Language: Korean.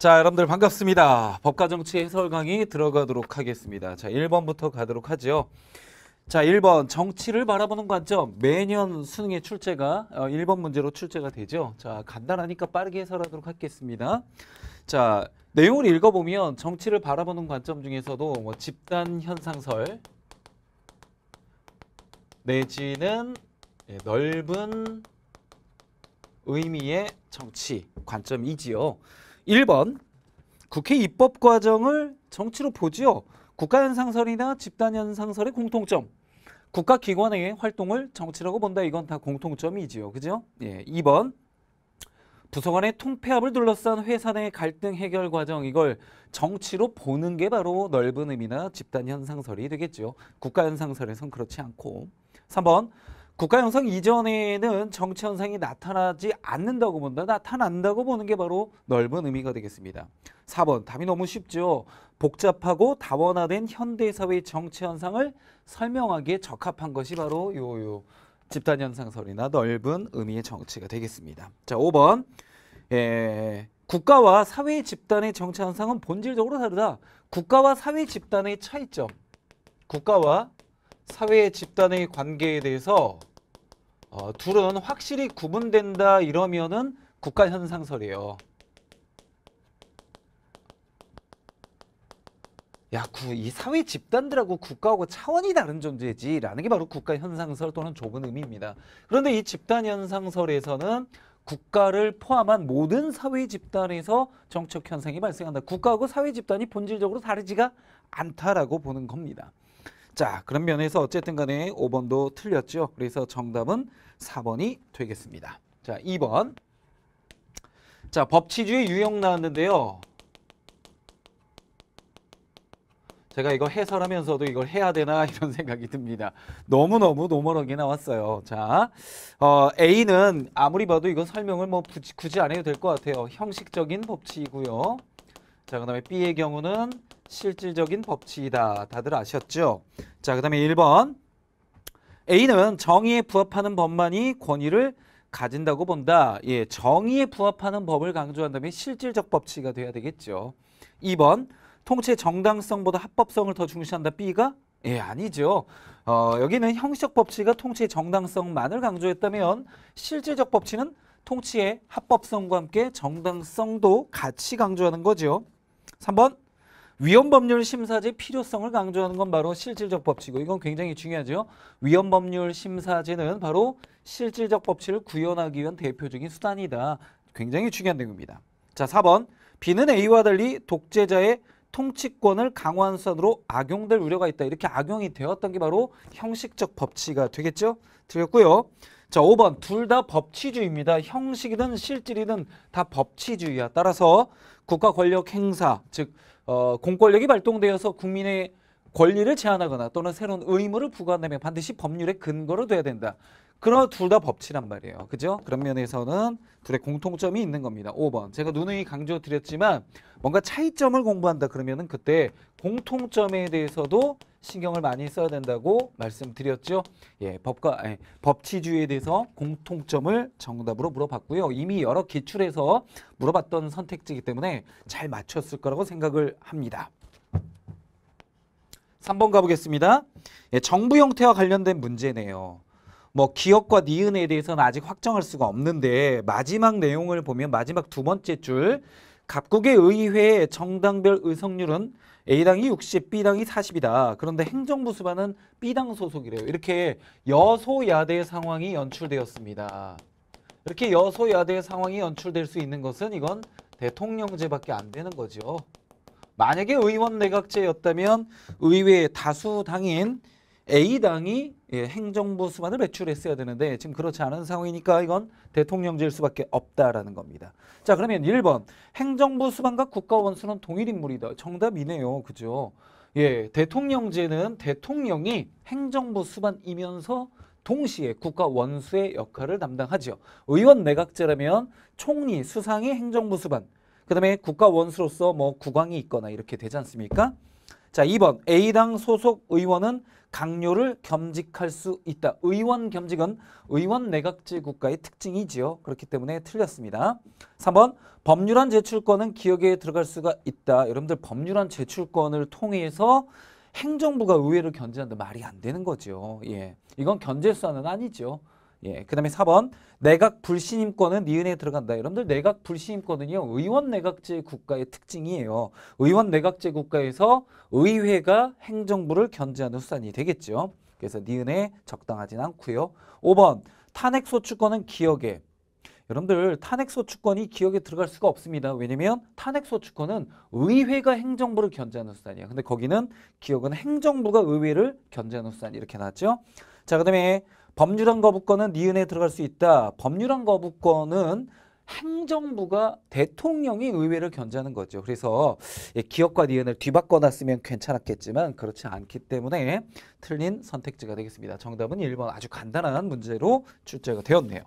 자, 여러분들 반갑습니다. 법과 정치 해설 강의 들어가도록 하겠습니다. 자, 1번부터 가도록 하죠. 자, 1번 정치를 바라보는 관점. 매년 수능의 출제가 어, 1번 문제로 출제가 되죠. 자, 간단하니까 빠르게 해설하도록 하겠습니다. 자, 내용을 읽어보면 정치를 바라보는 관점 중에서도 뭐 집단 현상설 내지는 예, 넓은 의미의 정치 관점이지요. 1번 국회 입법 과정을 정치로 보지요. 국가현상설이나 집단현상설의 공통점. 국가기관의 활동을 정치라고 본다. 이건 다 공통점이지요. 그죠? 예, 2번 부서 간의 통폐합을 둘러싼 회사 내 갈등 해결 과정 이걸 정치로 보는 게 바로 넓은 의미나 집단 현상설이 되겠죠. 국가 현상설에선 그렇지 않고. 3번 국가 형성 이전에는 정치 현상이 나타나지 않는다고 본다. 나타난다고 보는 게 바로 넓은 의미가 되겠습니다. 4번 답이 너무 쉽죠. 복잡하고 다원화된 현대사회의 정치 현상을 설명하기에 적합한 것이 바로 요요 집단 현상설이나 넓은 의미의 정치가 되겠습니다. 자, 5번. 예, 국가와 사회 집단의 정치 현상은 본질적으로 다르다. 국가와 사회 집단의 차이점. 국가와 사회 집단의 관계에 대해서 어, 둘은 확실히 구분된다 이러면은 국가 현상설이에요. 야, 구, 이 사회 집단들하고 국가하고 차원이 다른 존재지라는 게 바로 국가 현상설 또는 좁은 의미입니다. 그런데 이 집단 현상설에서는 국가를 포함한 모든 사회 집단에서 정책 현상이 발생한다. 국가하고 사회 집단이 본질적으로 다르지가 않다라고 보는 겁니다. 자, 그런 면에서 어쨌든 간에 5번도 틀렸죠. 그래서 정답은 4번이 되겠습니다. 자, 2번. 자, 법치주의 유형 나왔는데요. 제가 이거 해설하면서도 이걸 해야 되나 이런 생각이 듭니다. 너무너무 노멀하게 나왔어요. 자, 어, A는 아무리 봐도 이건 설명을 뭐 굳이, 굳이 안 해도 될 것 같아요. 형식적인 법치이고요 자, 그 다음에 B의 경우는 실질적인 법칙이다. 다들 아셨죠? 자, 그 다음에 1번. A는 정의에 부합하는 법만이 권위를 가진다고 본다. 예, 정의에 부합하는 법을 강조한다면 실질적 법치가 돼야 되겠죠. 2번 통치의 정당성보다 합법성을 더 중시한다. B가 예, 아니죠. 어, 여기는 형식적 법치가 통치의 정당성만을 강조했다면 실질적 법치는 통치의 합법성과 함께 정당성도 같이 강조하는 거죠. 3번 위헌법률 심사제 필요성을 강조하는 건 바로 실질적 법칙이고 이건 굉장히 중요하죠. 위헌법률 심사제는 바로 실질적 법칙을 구현하기 위한 대표적인 수단이다. 굉장히 중요한 내용입니다. 자, 4번 B는 A와 달리 독재자의 통치권을 강화한 수으로 악용될 우려가 있다. 이렇게 악용이 되었던 게 바로 형식적 법치가 되겠죠. 드렸고요. 자, 5번 둘 다 법치주의입니다. 형식이든 실질이든 다 법치주의야. 따라서 국가 권력 행사, 즉 어, 공권력이 발동되어서 국민의 권리를 제한하거나 또는 새로운 의무를 부과한다면 반드시 법률의 근거로 돼야 된다. 그러나 둘 다 법치란 말이에요. 그죠? 그런 면에서는 둘의 공통점이 있는 겁니다. 5번. 제가 누누이 강조드렸지만 뭔가 차이점을 공부한다 그러면은 그때 공통점에 대해서도 신경을 많이 써야 된다고 말씀드렸죠. 예, 법과 예, 법치주의에 대해서 공통점을 정답으로 물어봤고요. 이미 여러 기출에서 물어봤던 선택지이기 때문에 잘 맞췄을 거라고 생각을 합니다. 3번 가보겠습니다. 예, 정부 형태와 관련된 문제네요. 뭐 기억과 니은에 대해서는 아직 확정할 수가 없는데 마지막 내용을 보면 마지막 두 번째 줄 각국의 의회의 정당별 의석률은 A당이 60, B당이 40이다. 그런데 행정부 수반은 B당 소속이래요. 이렇게 여소야대 상황이 연출되었습니다. 이렇게 여소야대 상황이 연출될 수 있는 것은 이건 대통령제밖에 안 되는 거죠. 만약에 의원 내각제였다면 의회 다수당인 A당이 예, 행정부 수반을 배출했어야 되는데 지금 그렇지 않은 상황이니까 이건 대통령제일 수밖에 없다라는 겁니다. 자 그러면 1번 행정부 수반과 국가원수는 동일 인물이다. 정답이네요. 그죠? 예, 대통령제는 대통령이 행정부 수반이면서 동시에 국가 원수의 역할을 담당하죠. 의원 내각제라면 총리, 수상이 행정부 수반, 그 다음에 국가 원수로서 뭐 국왕이 있거나 이렇게 되지 않습니까? 자, 2번 A당 소속 의원은 강요를 겸직할 수 있다. 의원 겸직은 의원 내각제 국가의 특징이지요. 그렇기 때문에 틀렸습니다. 3번 법률안 제출권은 기억에 들어갈 수가 있다. 여러분들 법률안 제출권을 통해서 행정부가 의회를 견제한다. 말이 안 되는 거죠. 예. 이건 견제수단은 아니죠. 예, 그 다음에 4번 내각 불신임권은 니은에 네 들어간다. 여러분들 내각 불신임권은요. 의원 내각제 국가의 특징이에요. 의원 내각제 국가에서 의회가 행정부를 견제하는 수단이 되겠죠. 그래서 니은에 네 적당하진 않고요. 5번 탄핵소추권은 기억에 여러분들 탄핵소추권이 기억에 들어갈 수가 없습니다. 왜냐면 하 탄핵소추권은 의회가 행정부를 견제하는 수단이야. 에 근데 거기는 기억은 행정부가 의회를 견제하는 수단 이렇게 나왔죠. 자, 그 다음에 법률안 거부권은 니은에 네 들어갈 수 있다. 법률안 거부권은 행정부가 대통령이 의회를 견제하는 거죠. 그래서 기억과 니은을 네 뒤바꿔놨으면 괜찮았겠지만 그렇지 않기 때문에 틀린 선택지가 되겠습니다. 정답은 1번 아주 간단한 문제로 출제가 되었네요.